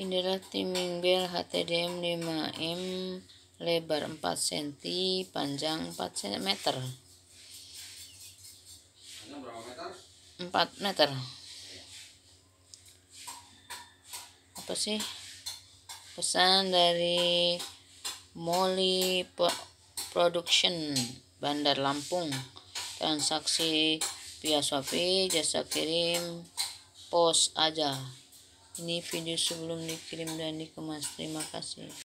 Inilah timing bel HTDM 5M lebar 4 cm, panjang 4 cm. 4 meter. Apa sih? Pesan dari Molly Production Bandar Lampung. Transaksi via Shopee, jasa kirim, pos aja ini video sebelum dikirim dan dikemas terima kasih